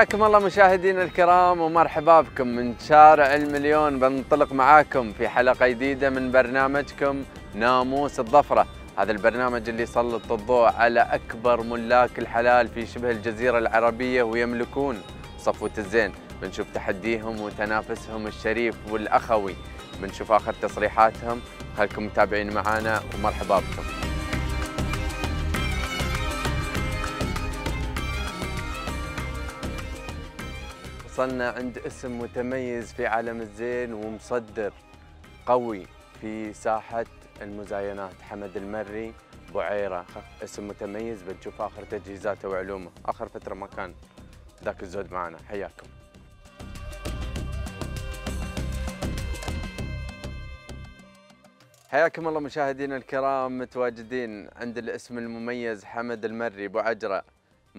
حياكم الله مشاهدينا الكرام ومرحبا بكم من شارع المليون بنطلق معاكم في حلقه جديده من برنامجكم ناموس الظفره هذا البرنامج اللي يسلط الضوء على اكبر ملاك الحلال في شبه الجزيره العربيه ويملكون صفوه الزين بنشوف تحديهم وتنافسهم الشريف والاخوي بنشوف اخر تصريحاتهم خلكم متابعين معنا ومرحبا بكم وصلنا عند اسم متميز في عالم الزين ومصدر قوي في ساحة المزاينات حمد المري بعيرة اسم متميز بنشوف آخر تجهيزاته وعلومه آخر فترة ما كان ذاك الزود معنا حياكم حياكم الله مشاهدينا الكرام متواجدين عند الاسم المميز حمد المري ابو عجره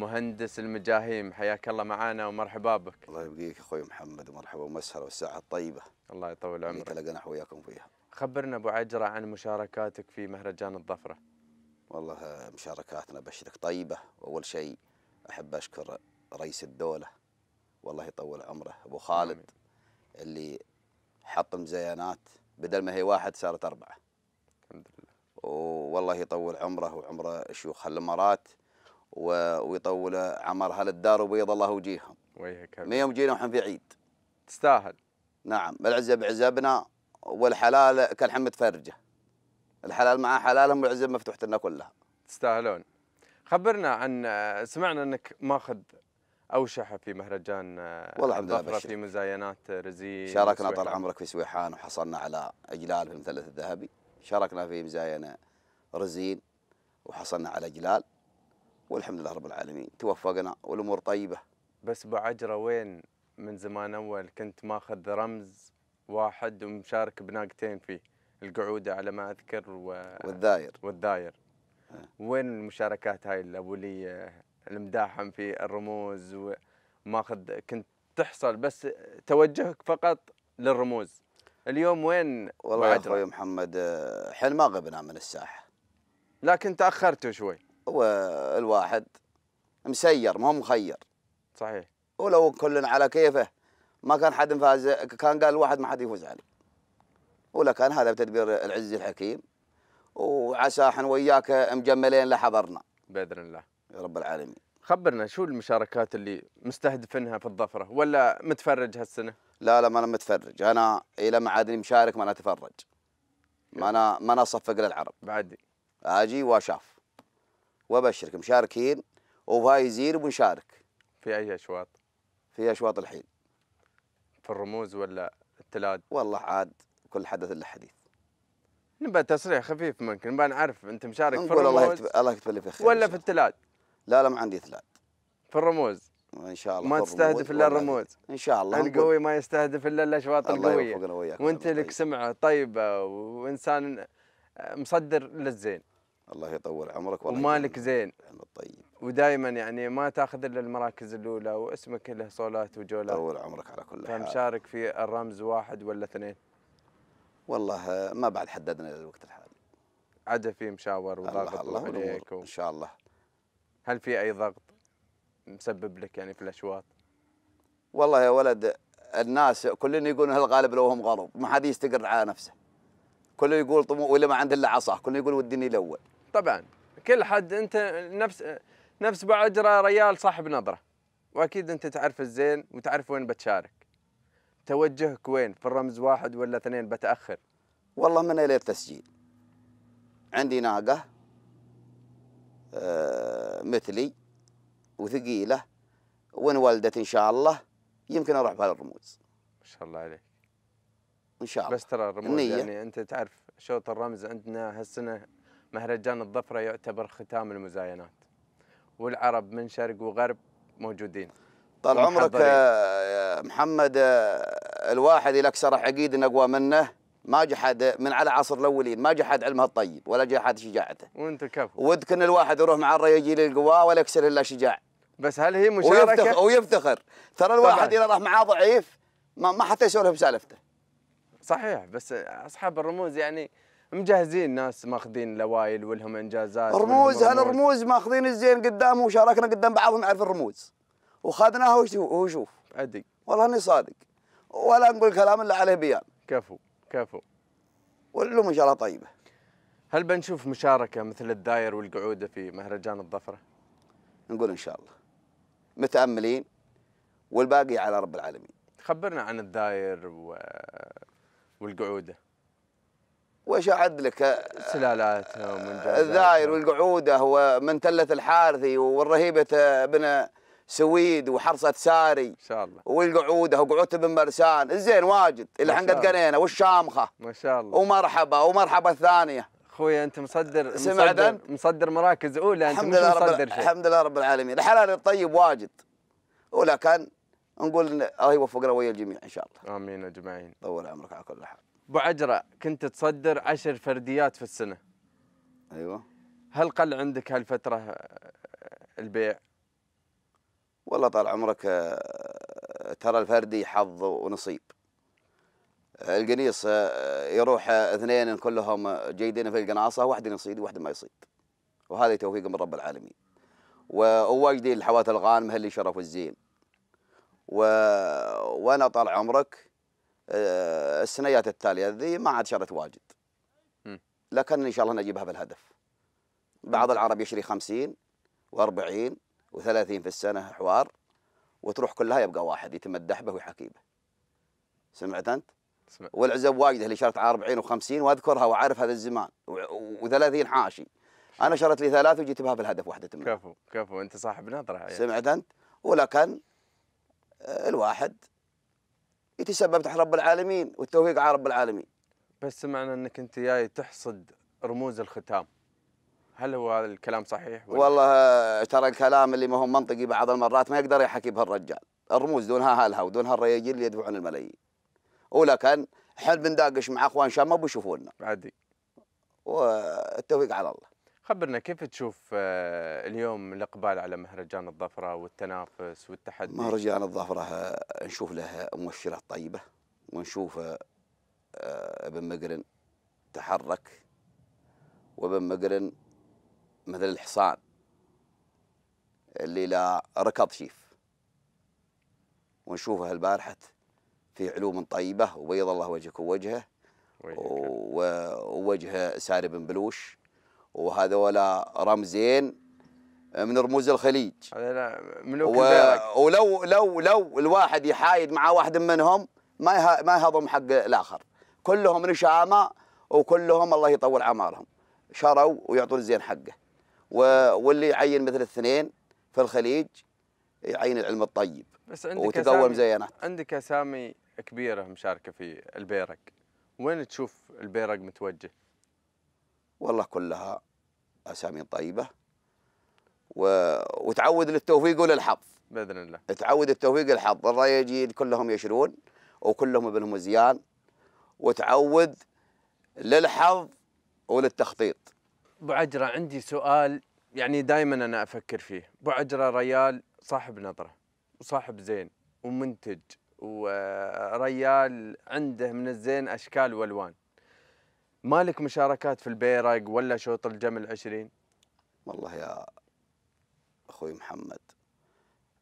مهندس المجاهيم حياك الله معانا ومرحبا بك الله يبقيك اخوي محمد ومرحبا ومسهلا والساعه الطيبه الله يطول عمرك تلاقينا نحو وياكم فيها خبرنا ابو عجره عن مشاركاتك في مهرجان الظفره والله آه، مشاركاتنا بشرك طيبه واول شيء احب اشكر رئيس الدوله والله يطول عمره ابو خالد آمين. اللي حط مزيانات بدل ما هي واحد صارت اربعه الحمد لله والله يطول عمره وعمره شيوخ الامارات ويطول عمر اهل الدار وبيض الله وجيههم ويهك من يوم جينا وحن في عيد تستاهل نعم العزة بعزبنا والحلال كالحمة فرجة الحلال مع حلالهم والعزة مفتوحة لنا كلها تستاهلون خبرنا عن سمعنا انك ماخذ اوشحه في مهرجان والله الحمد لله في مزاينات رزين شاركنا طال عمرك في سويحان وحصلنا على اجلال في المثلث الذهبي شاركنا في مزاينه رزين وحصلنا على اجلال والحمد لله رب العالمين توفقنا والامور طيبه بس بعجره وين من زمان اول كنت ماخذ رمز واحد ومشارك بناقتين فيه القعوده على ما اذكر و... والداير والداير وين المشاركات هاي الابوليه المداحم في الرموز وماخذ كنت تحصل بس توجهك فقط للرموز اليوم وين والله يا اخوي محمد آه، حين ما غبنا من الساحه لكن تاخرتوا شوي هو الواحد مسير ما هو مخير صحيح ولو كل على كيفه ما كان حد فاز كان قال الواحد ما حد يفوز عليه ولا كان هذا بتدبير العز الحكيم وعسى احنا وياك مجملين لحضرنا باذن الله يا رب العالمين خبرنا شو المشاركات اللي مستهدفينها في الظفره ولا متفرج هالسنه؟ لا لا ما انا متفرج انا الى ما عادني مشارك ما انا اتفرج ما انا ما انا اصفق للعرب بعدي اجي واشاف وابشرك مشاركين وفايزين وبنشارك في اي اشواط؟ في اشواط الحين في الرموز ولا التلاد؟ والله عاد كل حدث له حديث نبى تصريح خفيف منك نبى نعرف انت مشارك في الرموز الله يكتب الله يكتب لي في خير ولا في التلاد؟ لا لا ما عندي تلاد في الرموز ان شاء الله ما تستهدف الا الرموز ان شاء الله القوي ما يستهدف الا الاشواط القويه الله وانت لك طيب. سمعه طيبه وانسان مصدر للزين الله يطول عمرك ومالك زين طيب ودائما يعني ما تاخذ الا المراكز الاولى واسمك له صولات وجولات طول عمرك على كل حال فمشارك في الرمز واحد ولا اثنين؟ والله ما بعد حددنا الوقت الحالي عدا في مشاور وضغط الله الله عليك و... ان شاء الله هل في اي ضغط مسبب لك يعني في الاشواط؟ والله يا ولد الناس كلنا يقولون هالغالب لو هم غلط ما حد يستقر على نفسه كله يقول طموح واللي ما عنده الا عصاه كله يقول وديني الاول طبعا كل حد انت نفس نفس بعجره ريال صاحب نظره واكيد انت تعرف الزين وتعرف وين بتشارك توجهك وين في الرمز واحد ولا اثنين بتاخر والله من الى التسجيل عندي ناقه آه مثلي وثقيله ولدت ان شاء الله يمكن اروح بهالرموز ما شاء الله عليك ان شاء الله بس ترى الرموز النية. يعني انت تعرف شوط الرمز عندنا هالسنه مهرجان الظفرة يعتبر ختام المزاينات والعرب من شرق وغرب موجودين طال عمرك يا آه، محمد آه، الواحد لك سرح عقيد اقوى منه ما جحد من على عصر الاولين ما جحد علمها الطيب ولا جحد شجاعته وانت كفو ودك ان الواحد يروح مع الرياجيل القوا ولا يكسر الا شجاع بس هل هي مشاركه ويفتخر, ويفتخر. ترى الواحد اذا راح معاه ضعيف ما, ما حتى يسولف بسالفته صحيح بس اصحاب الرموز يعني مجهزين ناس ماخذين لوايل ولهم انجازات رموز هالرموز ماخذين الزين قدامه وشاركنا قدام بعض نعرف الرموز وخذناها وشوف يشوف ادق والله اني صادق ولا نقول كلام الا عليه بيان كفو كفو والعلوم ان شاء الله طيبه هل بنشوف مشاركه مثل الداير والقعوده في مهرجان الظفره؟ نقول ان شاء الله متاملين والباقي على رب العالمين خبرنا عن الداير و... والقعوده وش اعد لك سلالاتهم الذاير والقعوده ومن تله الحارثي والرهيبه ابن سويد وحرصه ساري ان شاء الله والقعوده وقعوده بن مرسان الزين واجد اللي حنقد قنينه والشامخه ما شاء الله ومرحبا ومرحبا الثانيه اخوي انت مصدر مصدر, مصدر مراكز اولى انت الحمد لله مصدر شيء الحمد لله رب العالمين الحلال الطيب واجد ولكن نقول الله يوفقنا ويا الجميع ان شاء الله امين اجمعين طول عمرك على كل حال بعجرة كنت تصدر عشر فرديات في السنة أيوة هل قل عندك هالفترة آه، البيع؟ والله طال عمرك آه، ترى الفردي حظ ونصيب القنيص آه، يروح اثنين كلهم جيدين في القناصة واحد يصيد وواحد ما يصيد وهذا توفيق من رب العالمين وواجدين الحوات الغانم اللي شرف الزين و... وانا طال عمرك آه، السنيات التاليه ذي ما عاد شرت واجد لكن ان شاء الله نجيبها بالهدف بعض العرب يشري 50 و40 و30 في السنه حوار وتروح كلها يبقى واحد يتمدح به ويحكي به سمعت انت؟ سمعت. والعزب واجده اللي شرت 40 و50 واذكرها واعرف هذا الزمان و30 حاشي انا شرت لي ثلاث وجيت بها في الهدف واحده منها كفو كفو انت صاحب نظره يعني. سمعت انت؟ ولكن آه، الواحد يتسبب تحت رب العالمين والتوفيق على رب العالمين بس سمعنا انك انت جاي تحصد رموز الختام هل هو هذا الكلام صحيح والله ترى الكلام اللي ما هو منطقي بعض المرات ما يقدر يحكي به الرجال الرموز دونها هالها ودونها الرياجيل اللي يدفعون الملايين ولكن احنا بنداقش مع اخوان شام ما بيشوفونا عادي والتوفيق على الله خبرنا كيف تشوف آه، اليوم الاقبال على مهرجان الظفره والتنافس والتحدي؟ مهرجان الظفره آه، نشوف له مؤشرات طيبه ونشوف آه، ابن مقرن تحرك وابن مقرن مثل الحصان اللي لا ركض شيف ونشوفه البارحة في علوم طيبة وبيض الله وجهك ووجهه ووجه ساري بن بلوش وهذولا رمزين من رموز الخليج ملوك و... ولو لو لو الواحد يحايد مع واحد منهم ما يه... ما يهضم حق الاخر كلهم نشامه وكلهم الله يطول اعمارهم شروا ويعطون الزين حقه و... واللي يعين مثل الاثنين في الخليج يعين العلم الطيب بس عندك وتقوم زينات عندك اسامي كبيره مشاركه في البيرق وين تشوف البيرق متوجه؟ والله كلها اسامي طيبه و... وتعود للتوفيق وللحظ باذن الله تعود التوفيق والحظ الله يجي كلهم يشرون وكلهم ابنهم زيان وتعود للحظ وللتخطيط ابو عجره عندي سؤال يعني دائما انا افكر فيه ابو عجره ريال صاحب نظره وصاحب زين ومنتج وريال عنده من الزين اشكال والوان مالك مشاركات في البيرق ولا شوط الجمل 20 والله يا اخوي محمد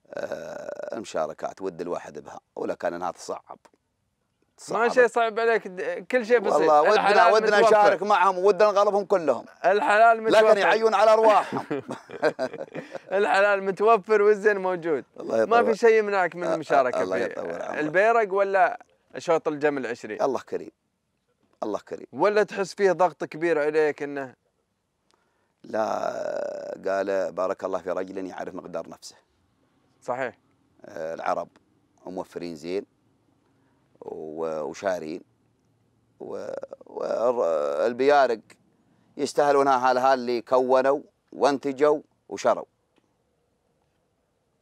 آه المشاركات ود الواحد بها ولا كان انها تصعب صعب. ما شيء صعب عليك كل شيء بسيط والله ودنا ودنا نشارك معهم ودنا نغلبهم كلهم الحلال متوفر لكن يعيون على ارواحهم الحلال متوفر والزين موجود الله يطول. ما في شيء يمنعك من المشاركه الله يطول عمرك البيرق ولا شوط الجمل 20 الله كريم الله كريم ولا تحس فيه ضغط كبير عليك انه لا قال بارك الله في رجل يعرف مقدار نفسه صحيح العرب موفرين زين وشارين والبيارق يستاهلونها هالهال اللي كونوا وانتجوا وشروا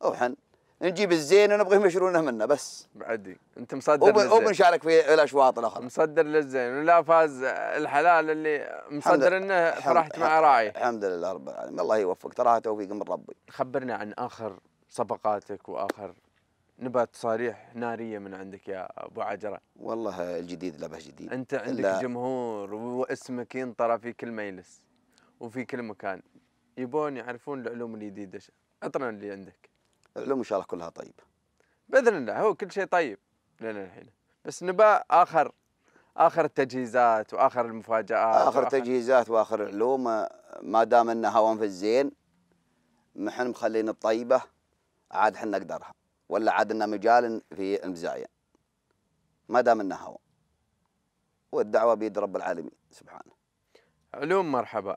وحن نجيب الزين ونبغيهم يشرونه منا بس بعدي انت مصدر وب... وبنشارك في الاشواط الاخرى مصدر للزين ولا فاز الحلال اللي مصدر انه فرحت مع راعي الحمد لله رب العالمين الله يوفق تراها توفيق من ربي خبرنا عن اخر صفقاتك واخر نبات تصاريح ناريه من عندك يا ابو عجره والله الجديد لا به جديد انت عندك إلا... جمهور واسمك ينطرى في كل مجلس وفي كل مكان يبون يعرفون العلوم الجديده عطنا اللي عندك العلوم ان شاء الله كلها طيبه باذن الله هو كل شيء طيب لنا الحين بس نبى اخر اخر التجهيزات واخر المفاجات اخر التجهيزات واخر العلوم ما دام ان هون في الزين محن مخلين الطيبه عاد حنا نقدرها ولا عاد لنا مجال في المزايا ما دام انها هون والدعوه بيد رب العالمين سبحانه علوم مرحبا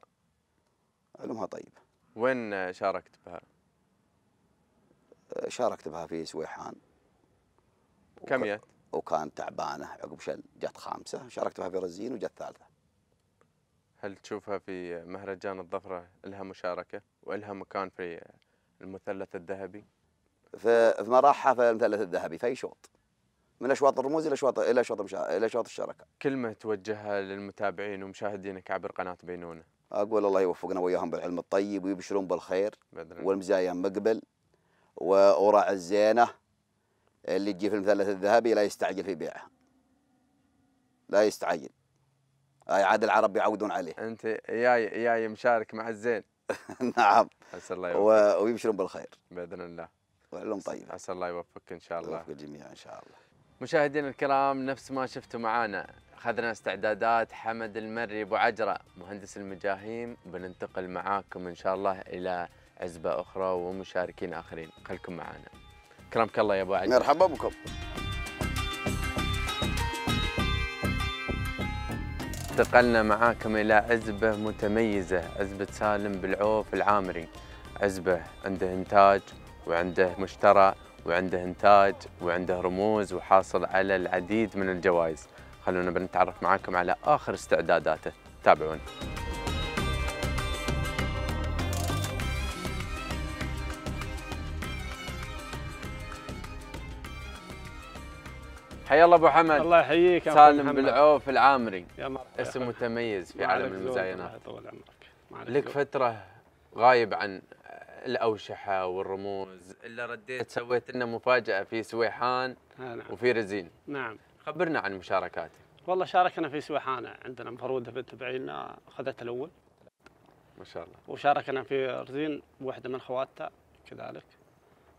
علومها طيبه وين شاركت بها؟ شاركت بها في سويحان كم جت؟ وكان تعبانه عقب شل جت خامسه شاركت بها في رزين وجت ثالثه هل تشوفها في مهرجان الظفره لها مشاركه والها مكان في المثلث الذهبي؟ في في مراحة في المثلث الذهبي في أي شوط من اشواط الرموز الى اشواط الى اشواط الى اشواط الشركه. كلمه توجهها للمتابعين ومشاهدينك عبر قناه بينونه. اقول الله يوفقنا واياهم بالعلم الطيب ويبشرون بالخير والمزايا مقبل وقرع الزينة اللي تجي في المثلث الذهبي لا يستعجل في بيعها لا يستعجل اي عاد العرب يعودون عليه انت جاي جاي مشارك مع الزين نعم عسى الله يوفقك ويبشرون بالخير باذن الله وعلوم طيبه عسى الله يوفقك ان شاء الله يوفق الجميع ان شاء الله مشاهدينا الكرام نفس ما شفتوا معانا اخذنا استعدادات حمد المري ابو عجره مهندس المجاهيم بننتقل معاكم ان شاء الله الى عزبة أخرى ومشاركين آخرين خلكم معنا كرمك الله يا أبو عزيز مرحبا بكم انتقلنا معاكم إلى عزبة متميزة عزبة سالم بالعوف العامري عزبة عنده إنتاج وعنده مشترى وعنده إنتاج وعنده رموز وحاصل على العديد من الجوائز خلونا بنتعرف معاكم على آخر استعداداته تابعونا حيا الله ابو حمد الله يحييك سالم بالعوف العامري يا مرحبا اسم متميز في عالم المزاينات الله يطول عمرك لك فتره غايب عن الاوشحه والرموز الا رديت سويت لنا مفاجاه في سويحان آه، نعم. وفي رزين نعم خبرنا عن مشاركاتك والله شاركنا في سويحان عندنا مفروده بنت بعينا اخذت الاول ما شاء الله وشاركنا في رزين واحده من خواتها كذلك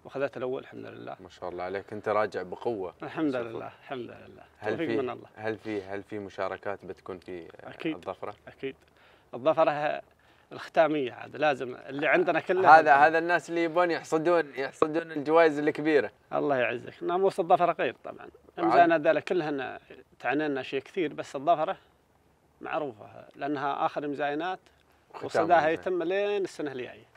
وخذت الاول الحمد لله ما شاء الله عليك انت راجع بقوه الحمد صفر. لله الحمد لله هل في من الله هل في هل في مشاركات بتكون في أكيد الظفره اكيد الظفره الختاميه عاد لازم اللي عندنا كله هذا هذا الناس اللي يبون يحصدون يحصدون الجوائز الكبيره الله يعزك ناموس الظفره غير طبعا الميزانه ذلك كلهن تعنينا شيء كثير بس الظفره معروفه لانها اخر مزاينات وصداها يتم لين السنه الجايه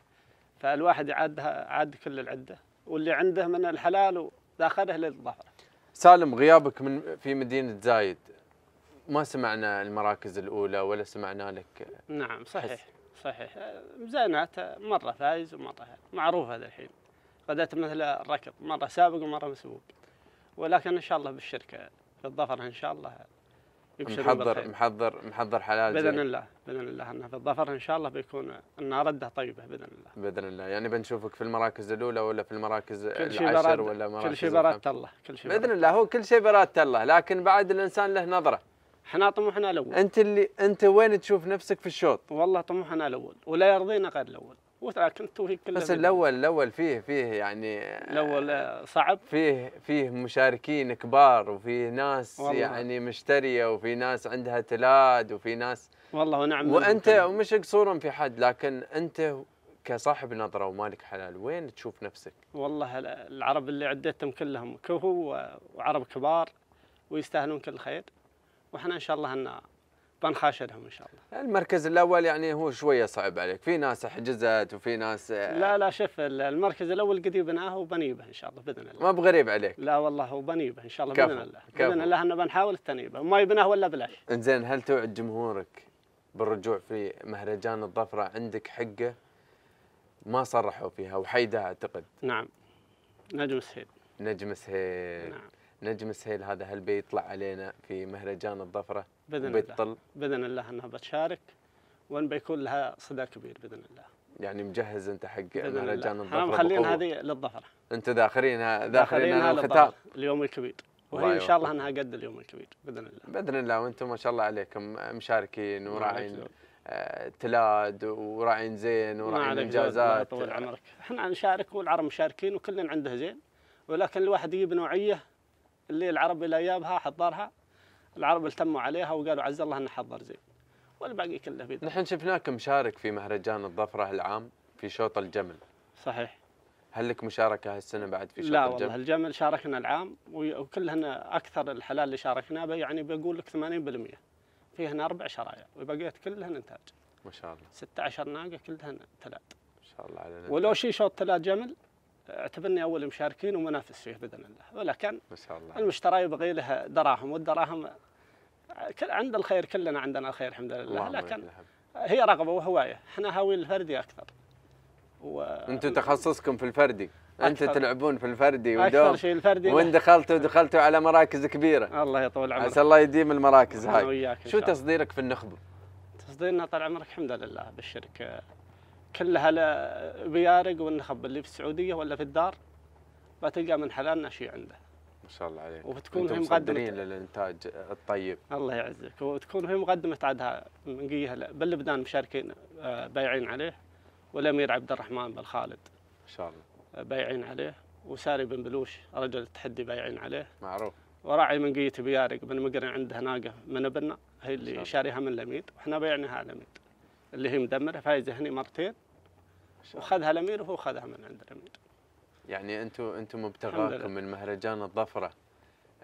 فالواحد يعد عاد كل العده واللي عنده من الحلال داخله للظفر سالم غيابك من في مدينه زايد ما سمعنا المراكز الاولى ولا سمعنا لك نعم صحيح صحيح زينات مره فايز ومره معروف هذا الحين بدات مثل الركض مره سابق ومره مسبوق ولكن ان شاء الله بالشركه في الظفر ان شاء الله محضر محضر محضر حلال باذن الله باذن الله انه في الظفر ان شاء الله بيكون ان رده طيبه باذن الله باذن الله يعني بنشوفك في المراكز الاولى ولا في المراكز كل شيء العشر ولا مراكز كل شيء برات الله كل شيء باذن الله هو كل شيء برات الله لكن بعد الانسان له نظره احنا طموحنا الاول انت اللي انت وين تشوف نفسك في الشوط؟ والله طموحنا الاول ولا يرضينا غير الاول وتراكمت التوفيق كله بس الاول الاول فيه فيه يعني الاول آه، صعب فيه فيه مشاركين كبار وفيه ناس والله. يعني مشتريه وفي ناس عندها تلاد وفي ناس والله ونعم وانت مش قصورا في حد لكن انت كصاحب نظره ومالك حلال وين تشوف نفسك؟ والله العرب اللي عديتهم كلهم كفو وعرب كبار ويستاهلون كل خير واحنا ان شاء الله ان بنخاشرهم ان شاء الله. المركز الاول يعني هو شويه صعب عليك، في ناس حجزت وفي ناس آه، لا لا شوف المركز الاول قد بناه وبنيبه ان شاء الله باذن الله. ما بغريب عليك. لا والله وبنيبه ان شاء الله باذن الله. كفو. باذن الله احنا بنحاول التنيبه، ما يبناه ولا بلاش. انزين هل توعد جمهورك بالرجوع في مهرجان الظفره عندك حقه ما صرحوا فيها وحيدها اعتقد. نعم. نجم سهيل. نجم سهيل. نعم. نجم سهيل هذا هل بيطلع علينا في مهرجان الظفره؟ باذن وبيطل. الله باذن الله انها بتشارك وان بيكون لها صدى كبير باذن الله يعني مجهز انت حق مهرجان الظفر احنا مخلين هذه للظفر انت داخلينها داخلينها الختام اليوم الكبير وهي ان شاء الله انها قد اليوم الكبير باذن الله باذن الله وانتم ما شاء الله عليكم مشاركين وراعين تلاد وراعين زين وراعين انجازات طول عمرك احنا نشارك والعرب مشاركين وكلنا عنده زين ولكن الواحد يجيب نوعيه اللي العرب اللي يابها حضارها العرب التموا عليها وقالوا عز الله ان حضر زين والباقي كله في نحن شفناك مشارك في مهرجان الظفره العام في شوط الجمل صحيح هل لك مشاركه هالسنه بعد في شوط لا الجمل؟ لا والله الجمل شاركنا العام وكلهن اكثر الحلال اللي شاركناه به يعني بقول لك 80% فيهن اربع شرايع وبقيت كلهن انتاج ما شاء الله 16 ناقه كلهن تلات ما شاء الله علينا ولو شي شوط تلات جمل اعتبرني اول مشاركين ومنافس فيه باذن الله ولكن ما شاء الله المشترى يبغي له دراهم والدراهم عند الخير كلنا عندنا الخير الحمد لله لكن هي رغبه وهوايه احنا هاويين الفردي اكثر و... انتم تخصصكم في الفردي انتم تلعبون في الفردي ودوم اكثر شيء الفردي وين دخلتوا دخلتوا على مراكز كبيره الله يطول عمرك عسى الله يديم المراكز هاي شو تصديرك في النخبه؟ تصديرنا طال عمرك الحمد لله بالشركه كلها بيارق والنخب اللي في السعوديه ولا في الدار بتلقى من حلالنا شيء عنده ما شاء الله عليك وبتكون هي مقدمه للانتاج الطيب الله يعزك وتكون هي مقدمه عندها منقيها باللبنان مشاركين آه، بايعين عليه والامير عبد الرحمن بن خالد ما شاء الله آه، بايعين عليه وساري بن بلوش رجل التحدي بايعين عليه معروف وراعي منقية بيارق بن مقرن عنده ناقه من ابنا هي اللي شاريها من الامير واحنا بايعينها على الامير اللي هي مدمره فايزه هني مرتين وخذها الامير وهو خذها من عند الامير يعني انتم انتم مبتغاكم من مهرجان الظفره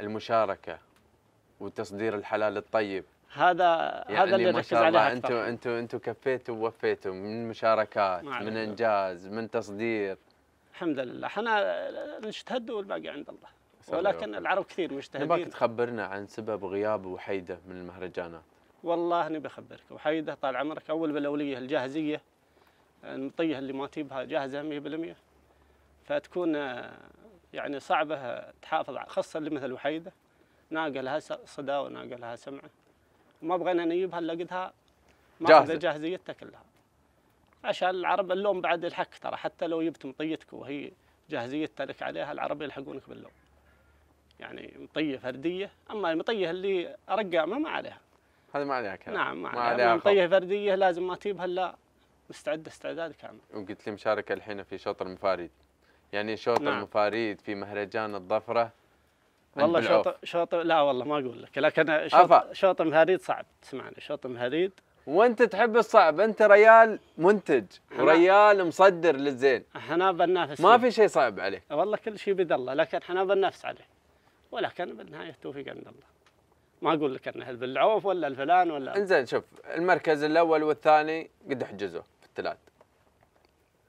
المشاركه وتصدير الحلال الطيب هذا يعني هذا اللي نركز عليه انتم انتم انتم كفيتوا ووفيتوا من مشاركات من انجاز من تصدير الحمد لله احنا نجتهد والباقي عند الله ولكن العرب كثير مجتهدين نبغاك تخبرنا عن سبب غياب وحيده من المهرجانات والله نبي اخبرك وحيده طال عمرك اول بالاوليه الجاهزيه المطيه اللي ما تجيبها جاهزه 100% فتكون آه، يعني صعبة تحافظ خاصة اللي مثل وحيدة ناقة لها صدى وناقة لها سمعة وما بغينا نجيبها إلا لقيتها ماخذة جاهزيتها كلها عشان العرب اللوم بعد الحك ترى حتى لو جبت مطيتك وهي جاهزيتها لك عليها العرب يلحقونك باللوم يعني مطية فردية أما المطية اللي رقامة ما عليها هذا ما عليها كلام نعم ما عليها, مطية فردية لازم ما تجيبها إلا مستعد استعداد كامل وقلت لي مشاركة الحين في شوط المفاريد يعني شوط نعم. المفاريد في مهرجان الظفره والله شوط شوط لا والله ما اقول لك لكن شوط شوط مهاريد صعب تسمعني شوط مهاريد وانت تحب الصعب انت ريال منتج وريال مصدر للزين احنا بننافس ما في شيء صعب عليك والله كل شيء بيد الله لكن احنا بننافس عليه ولكن بالنهايه التوفيق عند الله ما اقول لك انه بالعوف ولا الفلان ولا انزين شوف المركز الاول والثاني قد حجزوه في التلات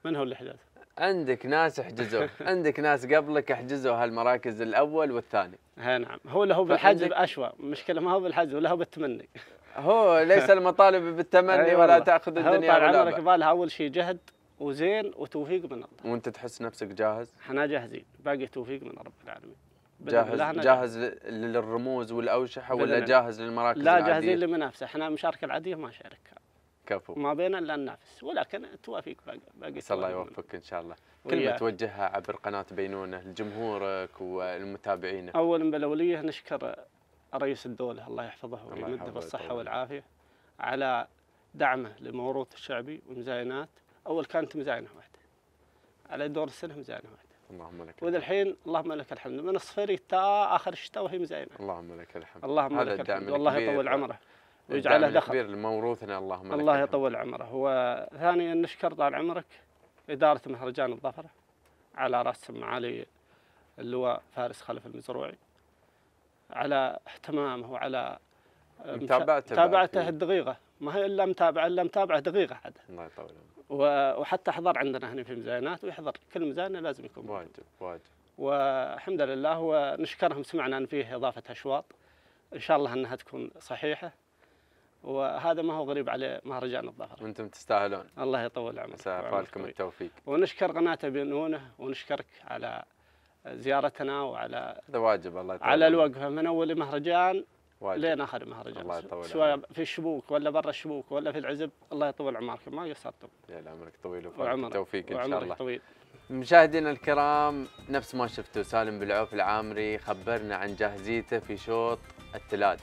من هو اللي حجزه؟ عندك ناس احجزوا عندك ناس قبلك احجزوا هالمراكز الاول والثاني هي نعم هو له بالحجب اشوى المشكله ما هو بالحجب ولا هو بالتمني هو ليس المطالب بالتمني أيوة ولا تاخذ الدنيا طال عمرك بالها اول شيء جهد وزين وتوفيق من الله وانت تحس نفسك جاهز؟ احنا جاهزين باقي توفيق من رب العالمين جاهز جاهز للرموز والاوشحه ولا جاهز للمراكز لا العادية؟ جاهزين للمنافسه احنا المشاركه العاديه ما شاركها كفو ما بين الا النفس ولكن توافيك باقي بس الله يوفقك ان شاء الله كلمه توجهها عبر قناه بينونه لجمهورك والمتابعين اولا بالاوليه نشكر رئيس الدوله الله يحفظه ويمده بالصحه والعافيه على دعمه للموروث الشعبي والمزاينات اول كانت مزاينه واحده على دور السنه مزاينه واحده اللهم لك الحمد الحين اللهم لك الحمد من الصفر تا اخر الشتاء وهي مزاينه اللهم لك الحمد اللهم لك الحمد والله يطول عمره ويجعله دخل كبير لموروثنا اللهم الله يطول عمره وثانيا نشكر طال عمرك إدارة مهرجان الظفرة على رأس معالي اللواء فارس خلف المزروعي على اهتمامه وعلى متابعته متابعته الدقيقة ما هي إلا متابعة إلا متابعة دقيقة حد الله يطول عمره وحتى حضر عندنا هنا في مزاينات ويحضر كل مزاينة لازم يكون واجب واجب والحمد لله ونشكرهم سمعنا ان فيه اضافه اشواط ان شاء الله انها تكون صحيحه وهذا ما هو غريب على مهرجان الظفر وانتم تستاهلون الله يطول عمرك مساء فالكم التوفيق ونشكر قناه بنونه ونشكرك على زيارتنا وعلى هذا واجب الله يطول على الوقفه من اول مهرجان واجب. لين اخر مهرجان الله يطول سواء في الشبوك ولا برا الشبوك ولا في العزب الله يطول عمرك ما قصرتم يا عمرك طويل وفالك التوفيق ان شاء الله طويل مشاهدينا الكرام نفس ما شفتوا سالم بالعوف العامري خبرنا عن جاهزيته في شوط التلاد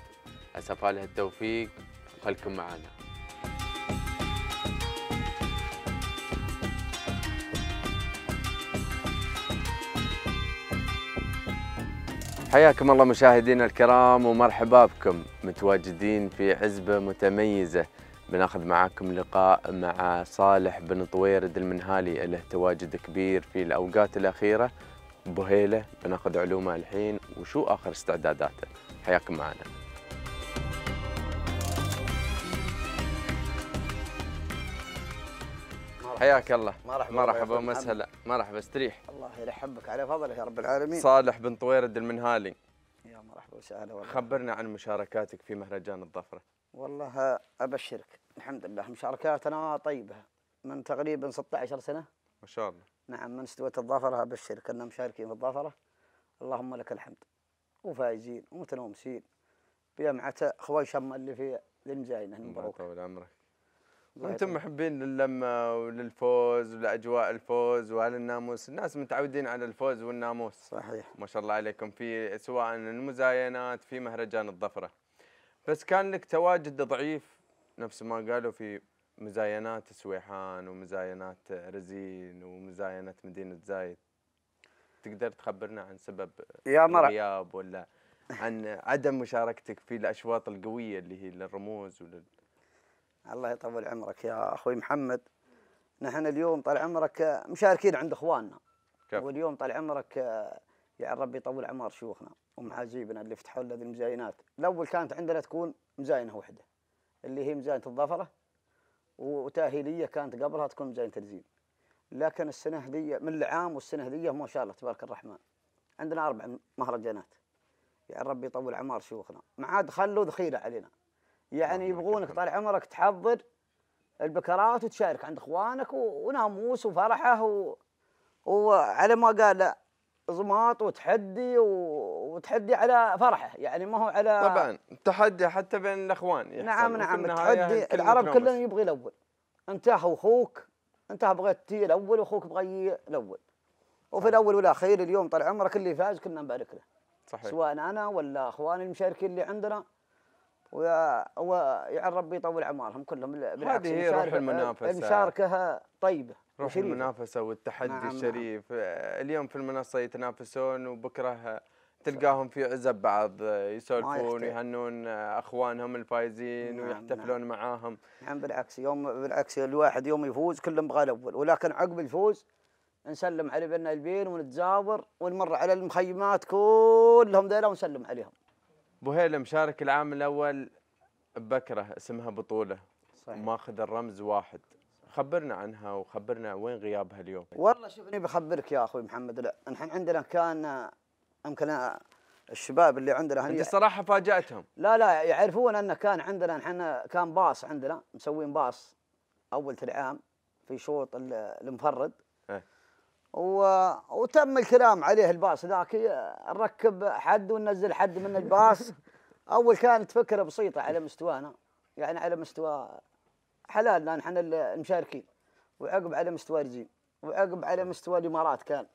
اسفاله التوفيق خلكم معنا حياكم الله مشاهدينا الكرام ومرحبا بكم متواجدين في عزبة متميزة بناخذ معاكم لقاء مع صالح بن طويرد المنهالي له تواجد كبير في الأوقات الأخيرة بهيلة بناخذ علومه الحين وشو آخر استعداداته حياكم معنا حياك الله مرحبا مرحبا ومسهلا مرحبا استريح الله يرحبك على فضله يا رب العالمين صالح بن طويرد المنهالي يا مرحبا وسهلا والله خبرنا عن مشاركاتك في مهرجان الظفره والله ابشرك الحمد لله مشاركاتنا طيبه من تقريبا 16 سنه ما شاء الله نعم من استوت الظفره ابشرك اننا مشاركين في الظفره اللهم لك الحمد وفايزين ومتنومسين بجمعة خويشم اللي في المزاينه مبروك طول عمرك وانتم محبين للمه وللفوز ولاجواء الفوز وعلى الناموس، الناس متعودين على الفوز والناموس. صحيح. ما شاء الله عليكم في سواء المزاينات في مهرجان الظفره. بس كان لك تواجد ضعيف نفس ما قالوا في مزاينات سويحان ومزاينات رزين ومزاينه مدينه زايد. تقدر تخبرنا عن سبب يا الغياب ولا عن عدم مشاركتك في الاشواط القويه اللي هي للرموز ولل الله يطول عمرك يا اخوي محمد نحن اليوم طال عمرك آه، مشاركين عند اخواننا كيف. واليوم طال عمرك آه، يعني ربي يطول عمر شيوخنا ومحاجيبنا اللي فتحوا لنا المزاينات الاول كانت عندنا تكون مزاينه واحده اللي هي مزاينه الظفره وتاهيليه كانت قبلها تكون مزاينه الزين لكن السنه هذه من العام والسنه هذه ما شاء الله تبارك الرحمن عندنا اربع مهرجانات يعني ربي يطول عمر شيوخنا ما عاد خلوا ذخيره علينا يعني يبغونك طال عمرك تحضر البكرات وتشارك عند اخوانك وناموس وفرحه و... وعلى ما قال زماط وتحدي و... وتحدي على فرحه يعني ما هو على طبعا تحدي حتى بين الاخوان يحصل. نعم نعم تحدي يعني العرب كلهم يبغي الاول انت اخوك انت بغيت تي الاول واخوك بغي الاول وفي الاول والاخير اليوم طال عمرك اللي فاز كنا نبارك له صحيح سواء انا ولا اخواني المشاركين اللي عندنا ويعن ربي يطول اعمارهم كلهم بالعكس هذه روح المنافسه المشاركه طيبه روح وشريفة. المنافسه والتحدي نعم, نعم. الشريف نعم. اليوم في المنصه يتنافسون وبكره تلقاهم في عزب بعض آه، يسولفون ويهنون آه، اخوانهم الفايزين نعم ويحتفلون نعم. معاهم نعم بالعكس يوم بالعكس الواحد يوم يفوز كلهم يبغى الاول ولكن عقب الفوز نسلم على بنا البين ونتزاور ونمر على المخيمات كلهم ذيلا ونسلم عليهم بوهيل مشارك العام الاول بكره اسمها بطوله صحيح ماخذ الرمز واحد خبرنا عنها وخبرنا وين غيابها اليوم والله شوف اني بخبرك يا اخوي محمد لا نحن عندنا كان يمكن الشباب اللي عندنا هني الصراحه فاجاتهم لا لا يعرفون ان كان عندنا نحن كان باص عندنا مسوين باص اول العام في شوط المفرد و... وتم الكلام عليه الباص ذاك نركب حد وننزل حد من الباص اول كانت فكره بسيطه على مستوانا يعني على مستوى حلالنا نحن المشاركين وعقب على مستوى رجيم وعقب على مستوى الامارات كان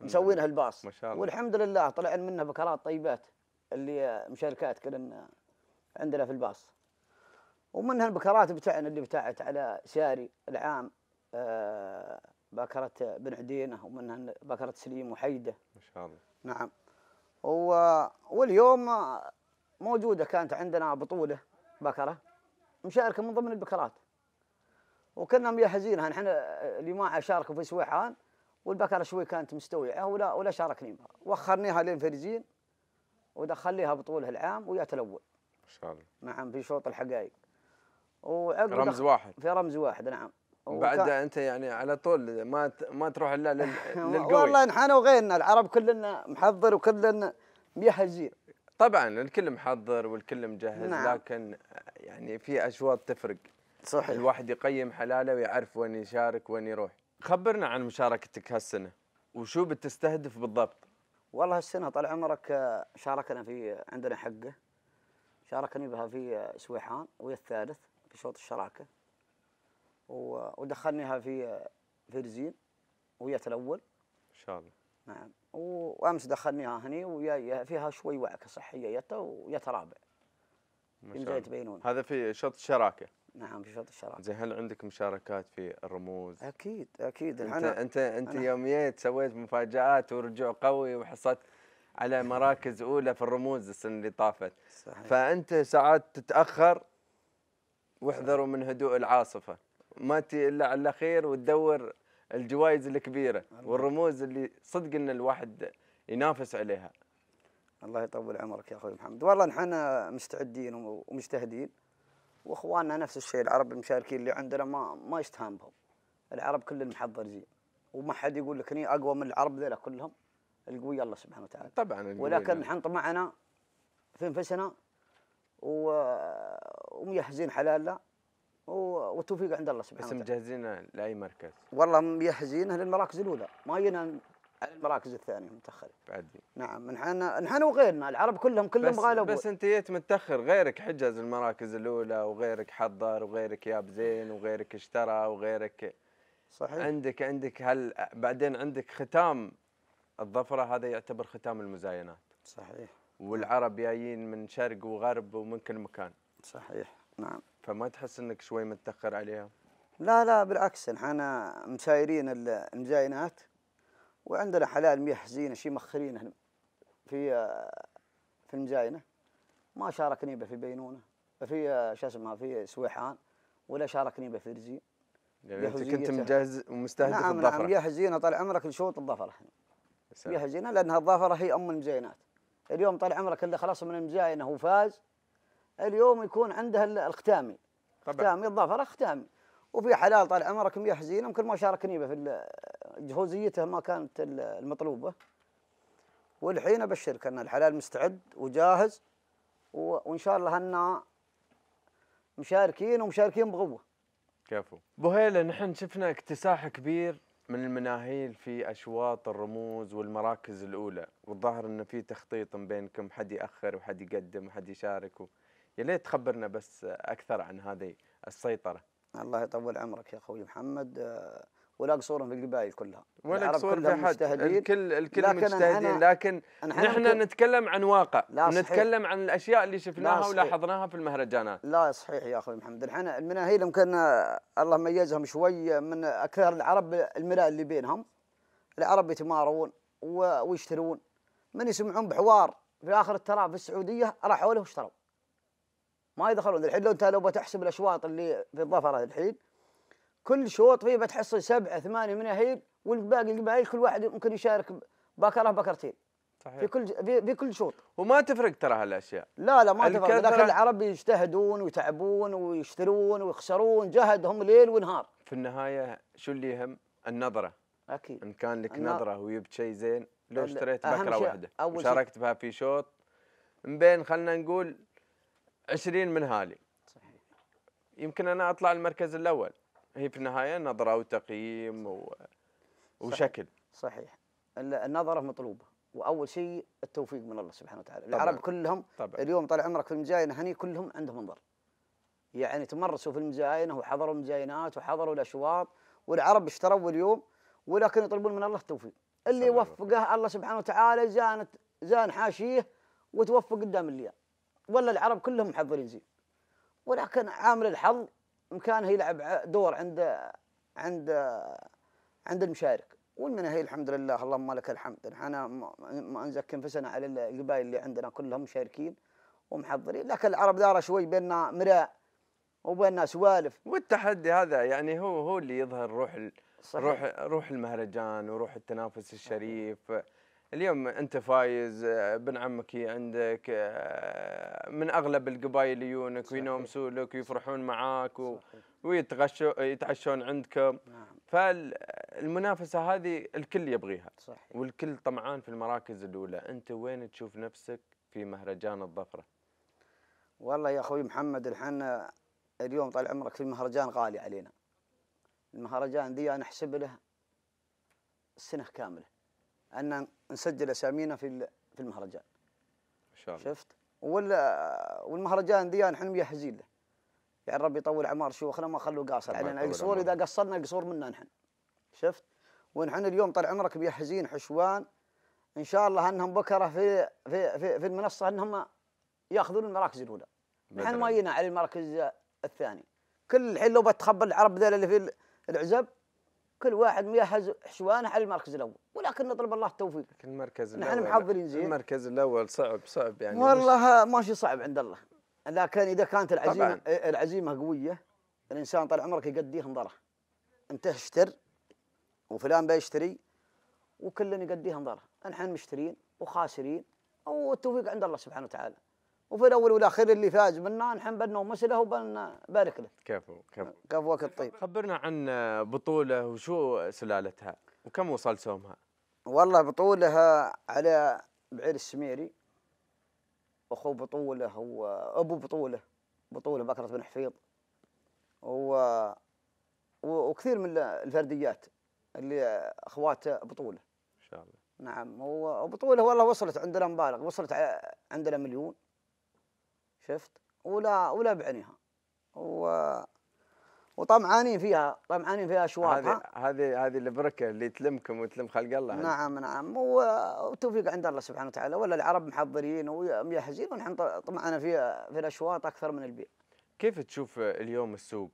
مسوين الباص ما شاء الله والحمد لله طلعنا منها بكرات طيبات اللي مشاركات كلنا عندنا في الباص ومنها البكرات بتاعنا اللي بتاعت على ساري العام آه باكرة بن عدينة ومنها باكرة سليم وحيدة ما شاء الله نعم و... واليوم موجودة كانت عندنا بطولة بكرة مشاركة من ضمن البكرات وكنا مجهزينها نحن الجماعة شاركوا في سويحان والبكرة شوي كانت مستوية ولا ولا شاركني وخرنيها للفريزين ودخليها بطولة العام ويا الأول ما شاء الله نعم في شوط الحقائق وعقب رمز واحد في رمز واحد نعم بعد انت يعني على طول ما ما تروح الا للقوي والله نحن وغيرنا العرب كلنا محضر وكلنا مجهزين طبعا الكل محضر والكل مجهز نعم. لكن يعني في اشواط تفرق صحيح الواحد يقيم حلاله ويعرف وين يشارك وين يروح خبرنا عن مشاركتك هالسنه وشو بتستهدف بالضبط والله هالسنه طال عمرك آه، شاركنا في عندنا حقه شاركني بها في آه، سويحان ويا الثالث في شوط الشراكه ودخلناها في فيرزين ويا الاول ان شاء الله نعم وامس دخلناها هني ويا فيها شوي وعكه صحيه يتا ويا رابع ما تبينون هذا في شوط الشراكه نعم في شوط الشراكه زين هل عندك مشاركات في الرموز؟ اكيد اكيد انت أنا انت انت أنا يوم جيت سويت مفاجات ورجوع قوي وحصلت على مراكز اولى في الرموز السنه اللي طافت صحيح. فانت ساعات تتاخر واحذروا من هدوء العاصفه ما تي الا على الاخير وتدور الجوائز الكبيره والرموز اللي صدق ان الواحد ينافس عليها الله يطول عمرك يا اخوي محمد والله نحن مستعدين ومجتهدين واخواننا نفس الشيء العرب المشاركين اللي عندنا ما ما يستهان بهم العرب المحضر زين وما حد يقول لك اني اقوى من العرب ذولا كلهم القوي الله سبحانه وتعالى طبعا ولكن يعني. نحن طمعنا في انفسنا و... ومجهزين حلالنا والتوفيق عند الله سبحانه وتعالى. بس مجهزين لاي مركز؟ والله مجهزينه للمراكز الاولى، ما جينا المراكز الثانيه متاخر بعد نعم نحن نحن وغيرنا العرب كلهم كلهم غالوا بس انت جيت متاخر غيرك حجز المراكز الاولى وغيرك حضر وغيرك ياب زين وغيرك اشترى وغيرك صحيح عندك عندك هل بعدين عندك ختام الظفره هذا يعتبر ختام المزاينات صحيح والعرب جايين من شرق وغرب ومن كل مكان صحيح نعم فما تحس انك شوي متاخر عليها؟ لا لا بالعكس احنا مسايرين المزاينات وعندنا حلال مياه حزينه شي مخرينه في في المزاينه ما شاركني به في بينونه في شو اسمها في سويحان ولا شاركني به في رزين يعني انت كنت مجهز ومستهدف نعم الظفره نعم مياه حزينه طال عمرك لشوط الظفر احنا مياه حزينه لانها الظفره هي ام المزاينات اليوم طال عمرك اللي خلاص من المزاينه وفاز اليوم يكون عنده الختامي طبعا ختامي الظفر ختامي وفي حلال طال عمرك مياه حزينه يمكن ما شاركني به في جهوزيته ما كانت المطلوبه والحين ابشرك ان الحلال مستعد وجاهز وان شاء الله ان مشاركين ومشاركين بقوه كفو بهيله نحن شفنا اكتساح كبير من المناهيل في اشواط الرموز والمراكز الاولى والظاهر انه في تخطيط بينكم حد ياخر وحد يقدم وحد يشارك و... يا ليت تخبرنا بس اكثر عن هذه السيطره الله يطول عمرك يا اخوي محمد آه، ولا قصور في القبائل كلها ولا قصور في احد الكل الكل لكن مجتهدين لكن نحن نتكلم عن واقع لا صحيح. نتكلم عن الاشياء اللي شفناها ولاحظناها في المهرجانات لا صحيح يا اخوي محمد الحين المناهيل يمكن آه، الله ميزهم شوي من اكثر العرب الملاء اللي بينهم العرب يتمارون ويشترون من يسمعون بحوار في اخر التراب في السعوديه راحوا له واشتروا ما يدخلون الحين لو انت لو بتحسب الاشواط اللي في الظفره الحين كل شوط فيه بتحصل سبعه ثمانيه مناهيل والباقي القبائل كل واحد ممكن يشارك بكره بكرتين صحيح. في كل في, في كل شوط وما تفرق ترى هالاشياء لا لا ما تفرق لكن العرب يجتهدون ويتعبون ويشترون ويخسرون جهدهم ليل ونهار في النهايه شو اللي يهم النظره اكيد ان كان لك النظره, نظره ويب شيء زين لو اشتريت بكره واحده وشاركت بها في شوط من بين خلينا نقول 20 من هالي صحيح. يمكن انا اطلع المركز الاول هي في النهايه نظره وتقييم و... وشكل صحيح. صحيح النظره مطلوبه واول شيء التوفيق من الله سبحانه وتعالى طبعًا. العرب كلهم طبعًا. اليوم طال عمرك في المزاينه هني كلهم عندهم منظر يعني تمرسوا في المزاينه وحضروا المزاينات وحضروا الاشواط والعرب اشتروا اليوم ولكن يطلبون من الله التوفيق اللي يوفقه الله سبحانه وتعالى زانت زان حاشيه وتوفق قدام الليال ولا العرب كلهم محضرين زين ولكن عامل الحظ امكانه يلعب دور عند عند عند المشارك ومن هي الحمد لله اللهم لك الحمد احنا ما نزكي انفسنا على القبائل اللي عندنا كلهم مشاركين ومحضرين لكن العرب داره شوي بيننا مراء وبيننا سوالف والتحدي هذا يعني هو هو اللي يظهر روح صحيح. روح روح المهرجان وروح التنافس الشريف صحيح. اليوم انت فايز آه، ابن عمك عندك آه، من اغلب القبائل يجونك وينومسوا لك ويفرحون معاك و... ويتغشوا يتعشون عندكم نعم. فالمنافسه هذه الكل يبغيها صحيح. والكل طمعان في المراكز الاولى انت وين تشوف نفسك في مهرجان الظفره والله يا اخوي محمد الحين اليوم طال عمرك في المهرجان غالي علينا المهرجان دي انا احسب له السنه كامله ان نسجل اسامينا في في المهرجان ان شاء الله شفت ولا والمهرجان ذي نحن يعني مجهزين له يعني ربي يطول اعمار شيوخنا ما خلوه قاصر علينا القصور يعني اذا قصرنا قصور منا نحن شفت ونحن اليوم طال عمرك مجهزين حشوان ان شاء الله انهم بكره في في في, في المنصه انهم ياخذون المراكز الاولى نحن ما جينا على المركز الثاني كل الحين لو بتخبل العرب ذول اللي في العزب كل واحد مجهز حشوانه على المركز الاول ولكن نطلب الله التوفيق المركز الاول نحن محضرين زين المركز الاول صعب صعب يعني والله ماشي صعب عند الله لكن اذا كانت العزيمه طبعاً. إيه، العزيمه قويه الانسان طال عمرك يقديه انظره انت اشتر وفلان بيشتري وكلنا يقديه انظره نحن مشترين وخاسرين والتوفيق عند الله سبحانه وتعالى وفي الاول والاخير اللي فاز منا نحن نعم، بنومس له وبنبارك له. كفو كفو كفوك الطيب. خبرنا عن بطوله وشو سلالتها وكم وصل سومها؟ والله بطولها على بعير السميري اخو بطوله هو ابو بطوله بطوله بكره بن حفيظ و... وكثير من الفرديات اللي اخواته بطوله. ان شاء الله. نعم وبطوله والله وصلت عندنا مبالغ وصلت عندنا مليون شفت ولا ولا بعنيها و وطمعانين فيها طمعانين فيها اشواطها هذه هذه البركه اللي تلمكم وتلم خلق الله نعم نعم وتوفيق عند الله سبحانه وتعالى ولا العرب محضرين ومجهزين ونحن طمعنا في في الاشواط اكثر من البيع كيف تشوف اليوم السوق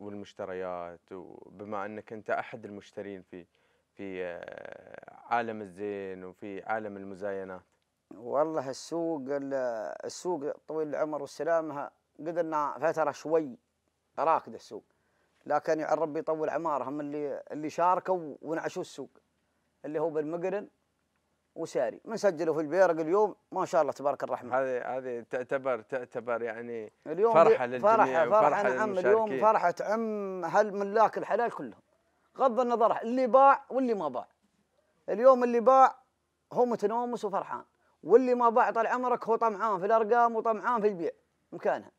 والمشتريات وبما انك انت احد المشترين في في آه، عالم الزين وفي عالم المزاينات والله السوق السوق طويل العمر والسلامة قدرنا فترة شوي راكد السوق لكن يا ربي يطول عمارهم اللي اللي شاركوا ونعشوا السوق اللي هو بالمقرن وساري من سجلوا في البيرق اليوم ما شاء الله تبارك الرحمن هذه هذه تعتبر تعتبر يعني اليوم فرحه للجميع فرحه فرحه نعم اليوم فرحه عم هل ملاك الحلال كلهم غض النظر اللي باع واللي ما باع اليوم اللي باع هو متنومس وفرحان واللي ما باع طال عمرك هو طمعان في الارقام وطمعان في البيع مكانها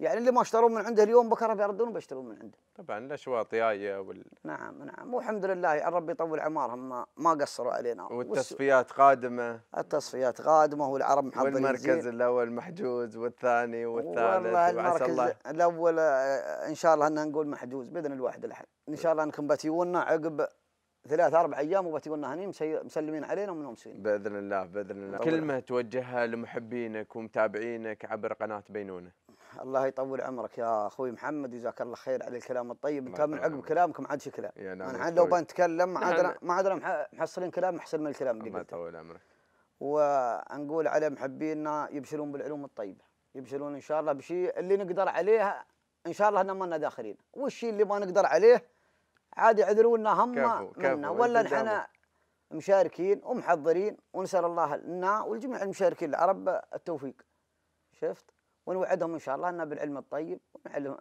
يعني اللي ما اشتروا من عنده اليوم بكره بيردون بيشترون من عنده طبعا الاشواط جايه وال... نعم نعم والحمد لله يعني ربي يطول عمارهم ما, ما قصروا علينا والتصفيات والس... قادمه التصفيات قادمه والعرب محضرين والمركز الاول محجوز والثاني والثالث وعسى الله. الاول آه، ان شاء الله ان نقول محجوز باذن الواحد الاحد ان شاء الله انكم بتيونا عقب ثلاث اربع ايام وبتقولنا هني مسلمين علينا ومنومسين باذن الله باذن الله كلمه توجهها لمحبينك ومتابعينك عبر قناه بينونه الله يطول عمرك يا اخوي محمد جزاك الله خير على الكلام الطيب انت من عقب كلامك ما عاد شكله كلام انا الحين نعم، لو بنتكلم ما عاد نعم. ما عاد محصلين كلام احسن من الكلام اللي الله يطول عمرك ونقول على محبينا يبشرون بالعلوم الطيبه يبشرون ان شاء الله بشيء اللي نقدر عليه ان شاء الله ان ما داخلين والشيء اللي ما نقدر عليه عاد يعذرونا هم منا ولا نحن مشاركين ومحضرين ونسال الله لنا والجميع المشاركين العرب التوفيق شفت ونوعدهم ان شاء الله ان بالعلم الطيب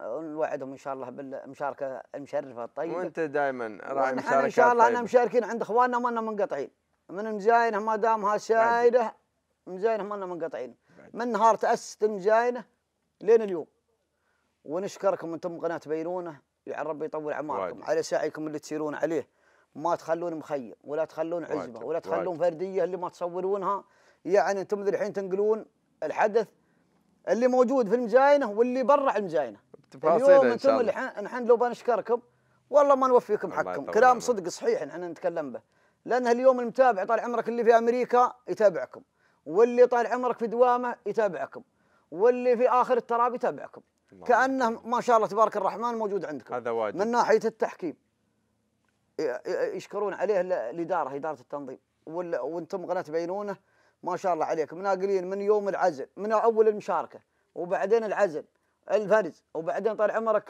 ونوعدهم ان شاء الله بالمشاركه المشرفه الطيبه وانت دائما راعي مشاركه ان شاء الله احنا مشاركين عند اخواننا ما منقطعين من المزاينه ما دامها سائده مزاينه ما منقطعين من نهار تاسست المزاينه لين اليوم ونشكركم انتم قناه بيرونه يعني ربي يطول اعماركم على سعيكم اللي تسيرون عليه ما تخلون مخيم ولا تخلون عزبه ولا تخلون فرديه اللي ما تصورونها يعني انتم الحين تنقلون الحدث اللي موجود في المزاينه واللي برا المزاينه اليوم انتم الحين نحن لو بنشكركم والله ما نوفيكم حقكم كلام الله. صدق صحيح احنا نتكلم به لان اليوم المتابع طال عمرك اللي في امريكا يتابعكم واللي طال عمرك في دوامه يتابعكم واللي في اخر التراب يتابعكم كانه ما شاء الله تبارك الرحمن موجود عندكم هذا واجب من ناحيه التحكيم يشكرون عليه الاداره اداره التنظيم وانتم قناه بينونه ما شاء الله عليكم ناقلين من يوم العزل من اول المشاركه وبعدين العزل الفرز وبعدين طال عمرك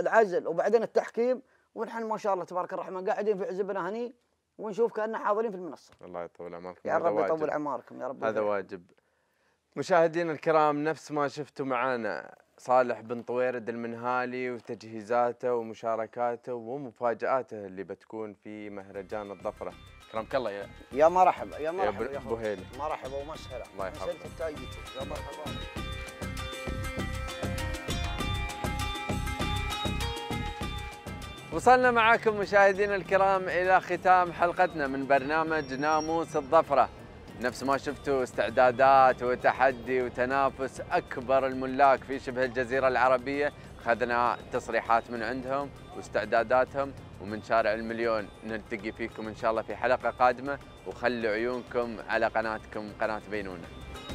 العزل وبعدين التحكيم ونحن ما شاء الله تبارك الرحمن قاعدين في عزبنا هني ونشوف كاننا حاضرين في المنصه. الله يطول عمركم يا رب يطول عماركم يا رب هذا واجب. مشاهدينا الكرام نفس ما شفتوا معانا صالح بن طويرد المنهالي وتجهيزاته ومشاركاته ومفاجآته اللي بتكون في مهرجان الظفرة كرمك الله يا يا مرحبا يا مرحبا يا, ابو هيله مرحبا ومسهلا الله يحفظك يا مرحبا وصلنا معاكم مشاهدينا الكرام إلى ختام حلقتنا من برنامج ناموس الظفرة نفس ما شفتوا استعدادات وتحدي وتنافس أكبر الملاك في شبه الجزيرة العربية اخذنا تصريحات من عندهم واستعداداتهم ومن شارع المليون نلتقي فيكم إن شاء الله في حلقة قادمة وخلوا عيونكم على قناتكم قناة بينونة